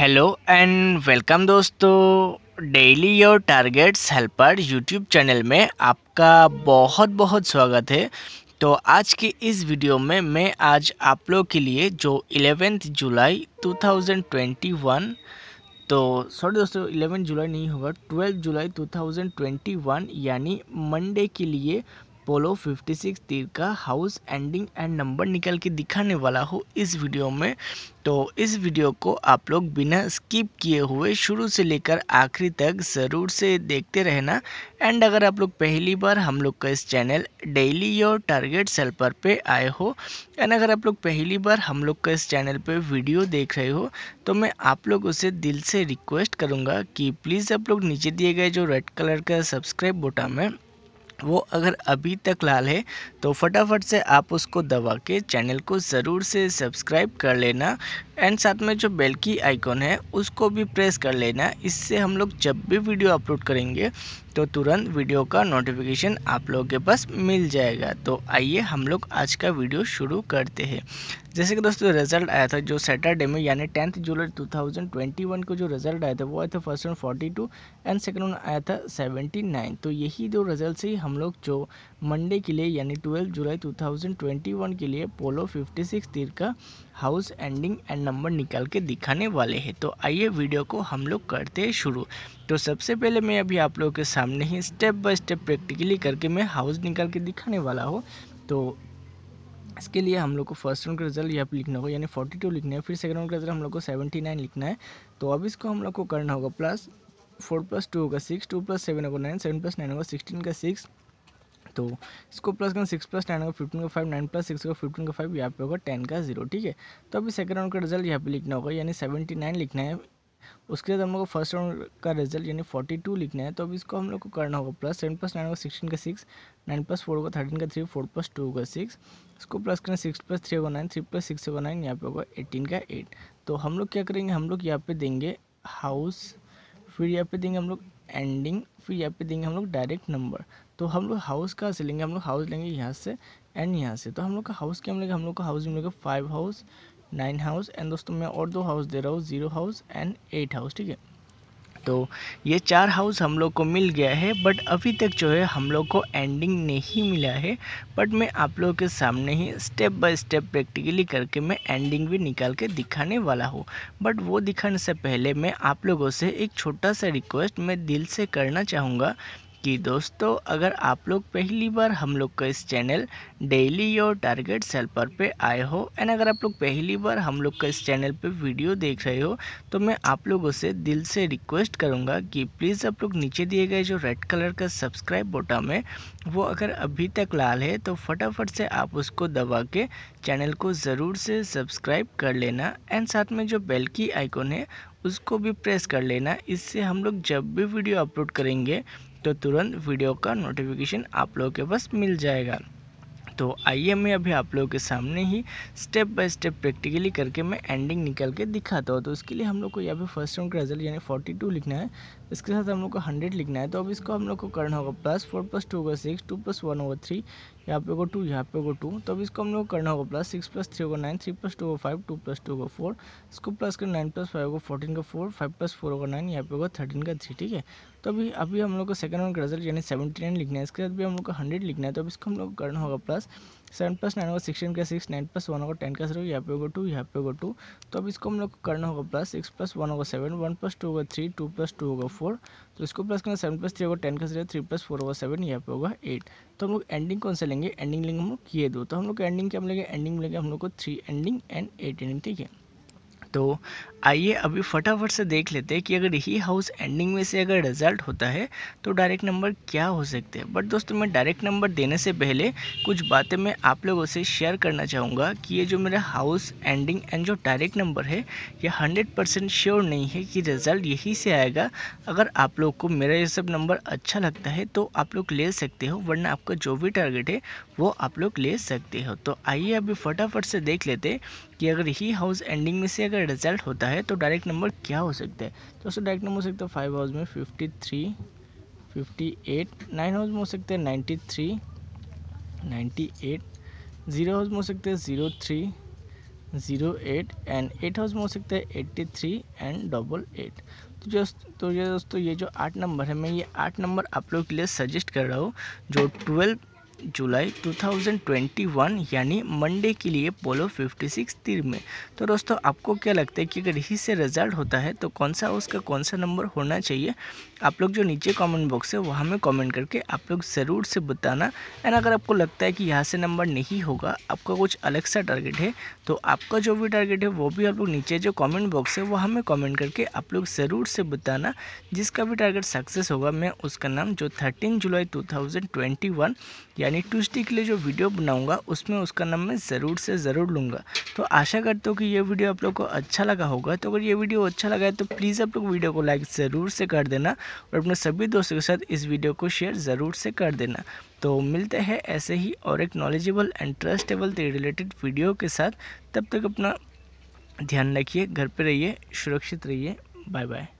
hello and welcome दोस्तों daily your targets helper YouTube channel में आपका बहुत बहुत स्वागत है तो आज के इस वीडियो में मैं आज आप लोग के लिए जो इलेवेंथ जुलाई 2021 तो सॉरी दोस्तों इलेवेंथ जुलाई नहीं होगा ट्वेल्थ जुलाई 2021 यानी मंडे के लिए पोलो 56 तीर का हाउस एंडिंग एंड नंबर निकल के दिखाने वाला हो इस वीडियो में तो इस वीडियो को आप लोग बिना स्किप किए हुए शुरू से लेकर आखिरी तक ज़रूर से देखते रहना एंड अगर आप लोग पहली बार हम लोग का इस channel daily your target helper पे आए हो एंड अगर आप लोग पहली बार हम लोग का इस चैनल पे वीडियो देख रहे हो तो मैं आप लोग उसे दिल से रिक्वेस्ट करूँगा कि प्लीज़ आप लोग नीचे दिए गए जो रेड कलर का सब्सक्राइब बटन है वो अगर अभी तक लाल है तो फटाफट से आप उसको दबा के चैनल को ज़रूर से सब्सक्राइब कर लेना एंड साथ में जो बेल की आइकॉन है उसको भी प्रेस कर लेना इससे हम लोग जब भी वीडियो अपलोड करेंगे तो तुरंत वीडियो का नोटिफिकेशन आप लोगों के पास मिल जाएगा तो आइए हम लोग आज का वीडियो शुरू करते हैं जैसे कि दोस्तों रिजल्ट आया था जो सैटरडे में यानी टेंथ जुलाई 2021 को जो रिजल्ट आया था वो आया था first round 42 and second round आया था 79 तो यही दो रिजल्ट से ही हम लोग जो मंडे के लिए यानी 12 जुलाई 2021 के लिए पोलो 56 तीर का हाउस एंडिंग एंड नंबर निकाल के दिखाने वाले हैं तो आइए वीडियो को हम लोग करते हैं शुरू तो सबसे पहले मैं अभी आप लोगों के सामने ही स्टेप बाय स्टेप प्रैक्टिकली करके मैं हाउस निकाल के दिखाने वाला हूँ तो इसके लिए हम लोग को फर्स्ट राउंड का रिजल्ट यहाँ पर लिखना होगा यानी फोर्टी टू लिखना है फिर सेकंड राउंड का रिजल्ट हम लोग को सेवेंटी नाइन लिखना है तो अब इसको हम लोग को करना होगा प्लस फोर प्लस टू होगा सिक्स टू प्लस सेवन होगा नाइन सेवन प्लस नाइन होगा सिक्सटीन का सिक्स तो इसको प्लस करना सिक्स प्लस नाइन का फिफ्टीन का फाइव नाइन प्लस सिक्स का फिफ्टीन का फाइव यहाँ पे होगा टेन का जीरो ठीक है तो अभी सेकंड राउंड का रिजल्ट यहाँ पे लिखना होगा यानी सेवेंटी नाइन लिखना है उसके बाद हम लोग को फर्स्ट राउंड का रिजल्ट यानी फोर्टी टू लिखना है तो अभी इसको हम लोग को करना होगा प्लस टेन प्लस नाइन का सिक्सटीन का सिक्स नाइन प्लस फोर होगा थर्टीन का थ्री फोर प्लस टू होगा सिक्स इसको प्लस करना सिक्स प्लस थ्री होगा नाइन थ्री प्लस सिक्स होगा नाइन यहाँ पे होगा एटीन का एट तो हम लोग क्या करेंगे हम लोग यहाँ पे देंगे हाउस फिर यहाँ पे देंगे हम लोग एंडिंग फिर यहाँ पे देंगे हम लोग डायरेक्ट नंबर तो हम लोग हाउस कहाँ से लेंगे हम लोग हाउस लेंगे यहाँ से एंड यहाँ से तो हम लोग का हाउस क्या मिलेगा हम लोग का हाउस मिलेगा five house nine house and दोस्तों मैं और दो हाउस दे रहा हूँ zero house and eight house ठीक है तो ये चार हाउस हम लोग को मिल गया है बट अभी तक जो है हम लोग को एंडिंग नहीं मिला है बट मैं आप लोगों के सामने ही स्टेप बाय स्टेप प्रैक्टिकली करके मैं एंडिंग भी निकाल के दिखाने वाला हूँ बट वो दिखाने से पहले मैं आप लोगों से एक छोटा सा रिक्वेस्ट मैं दिल से करना चाहूँगा कि दोस्तों अगर आप लोग पहली बार हम लोग का इस channel daily your target helper पे आए हो एंड अगर आप लोग पहली बार हम लोग का इस चैनल पे वीडियो देख रहे हो तो मैं आप लोगों से दिल से रिक्वेस्ट करूँगा कि प्लीज़ आप लोग नीचे दिए गए जो रेड कलर का सब्सक्राइब बटन है वो अगर अभी तक लाल है तो फटाफट से आप उसको दबा के चैनल को ज़रूर से सब्सक्राइब कर लेना एंड साथ में जो बेल की आइकॉन है उसको भी प्रेस कर लेना इससे हम लोग जब भी वीडियो अपलोड करेंगे तो तुरंत वीडियो का नोटिफिकेशन आप लोगों के पास मिल जाएगा तो आइए मैं अभी आप लोगों के सामने ही स्टेप बाय स्टेप प्रैक्टिकली करके मैं एंडिंग निकल के दिखाता हूँ तो उसके लिए हम लोग को यहाँ पे फर्स्ट राउंड का रिजल्ट यानी 42 लिखना है इसके साथ हम लोग को हंड्रेड लिखना है तो अब इसको हम लोग को करना होगा प्लस फोर प्लस टू होगा सिक्स टू प्लस वन होगा थ्री यहाँ पे होगा टू यहाँ पे होगा टू तो अब इसको हम लोग को करना होगा प्लस सिक्स प्लस थ्री होगा नाइन थ्री प्लस टू होगा फाइव टू प्लस टू होगा फोर इसको प्लस कर नाइन प्लस फाइव होगा फोर्टीन का फोर फाइव प्लस फोर होगा नाइन यहाँ पे होगा थर्टीन का थ्री ठीक है तो अभी अभी हम लोग को सेकंड वन का रिजल्ट यानी सेवेंटी नाइन लिखना है इसके साथ भी हम लोग को हंड्रेड लिखना है तो अब इसको हम लोग को करना होगा प्लस सेवन प्लस नाइन होगा सिक्सटीन का सिक्स नाइन प्लस वन होगा टेन का जीरो यहाँ पे होगा टू यहाँ पे होगा टू तो अब इसको हम लोग को करना होगा प्लस सिक्स प्लस वन होगा सेवन वन प्लस टू होगा थ्री टू प्लस टू होगा फोर तो इसको प्लस करना सेवन प्लस थ्री होगा टेन का जीरो थ्री प्लस फोर होगा सेवन यहाँ पे होगा एट तो हम लोग एंडिंग कौन सा लेंगे एंडिंग लेंगे हम लोग ये दो तो हम लोग एंडिंग क्या हम लेंगे एंडिंग मिलेगा हम लोग को three ending and eight ending ठीक है तो आइए अभी फटाफट से देख लेते हैं कि अगर ही हाउस एंडिंग में से अगर रिजल्ट होता है तो डायरेक्ट नंबर क्या हो सकते हैं बट दोस्तों मैं डायरेक्ट नंबर देने से पहले कुछ बातें मैं आप लोगों से शेयर करना चाहूँगा कि ये जो मेरा हाउस एंडिंग एंड जो डायरेक्ट नंबर है ये हंड्रेड परसेंट श्योर नहीं है कि रिज़ल्ट यही से आएगा अगर आप लोग को मेरा ये सब नंबर अच्छा लगता है तो आप लोग ले सकते हो वरना आपका जो भी टारगेट है वो आप लोग ले सकते हो तो आइए अभी फटाफट से देख लेते कि अगर ही हाउस एंडिंग में से अगर रिजल्ट होता है तो डायरेक्ट नंबर क्या हो सकता है दोस्तों डायरेक्ट नंबर हो सकता है फाइव हाउस में fifty three fifty eight nine house में हो सकते हैं ninety three ninety eight zero house में हो सकते हैं zero three zero eight and eight house में हो सकता है eighty three and double eight तो जो तो ये दोस्तों ये जो आठ नंबर है मैं ये आठ नंबर आप लोग के लिए सजेस्ट कर रहा हूँ जो ट्वेल्व जुलाई 2021 यानी मंडे के लिए पोलो 56 तीर में तो दोस्तों आपको क्या लगता है कि अगर ही से रिज़ल्ट होता है तो कौन सा उसका कौन सा नंबर होना चाहिए आप लोग जो नीचे कमेंट बॉक्स है वहाँ में कमेंट करके आप लोग ज़रूर से बताना एंड अगर आपको लगता है कि यहाँ से नंबर नहीं होगा आपका कुछ अलग सा टारगेट है तो आपका जो भी टारगेट है वो भी आप लोग नीचे जो कॉमेंट बॉक्स है वहाँ में कॉमेंट करके आप लोग ज़रूर से बताना जिसका भी टारगेट सक्सेस होगा मैं उसका नाम जो थर्टीन जुलाई टू या यानी ट्यूसडे के लिए जो वीडियो बनाऊंगा उसमें उसका नाम मैं ज़रूर से ज़रूर लूँगा तो आशा करता हूँ कि ये वीडियो आप लोग को अच्छा लगा होगा तो अगर ये वीडियो अच्छा लगा है तो प्लीज़ आप लोग वीडियो को लाइक ज़रूर से कर देना और अपने सभी दोस्तों के साथ इस वीडियो को शेयर ज़रूर से कर देना तो मिलते हैं ऐसे ही और एक knowledgeable and trustable related video के साथ तब तक अपना ध्यान रखिए घर पर रहिए सुरक्षित रहिए बाय बाय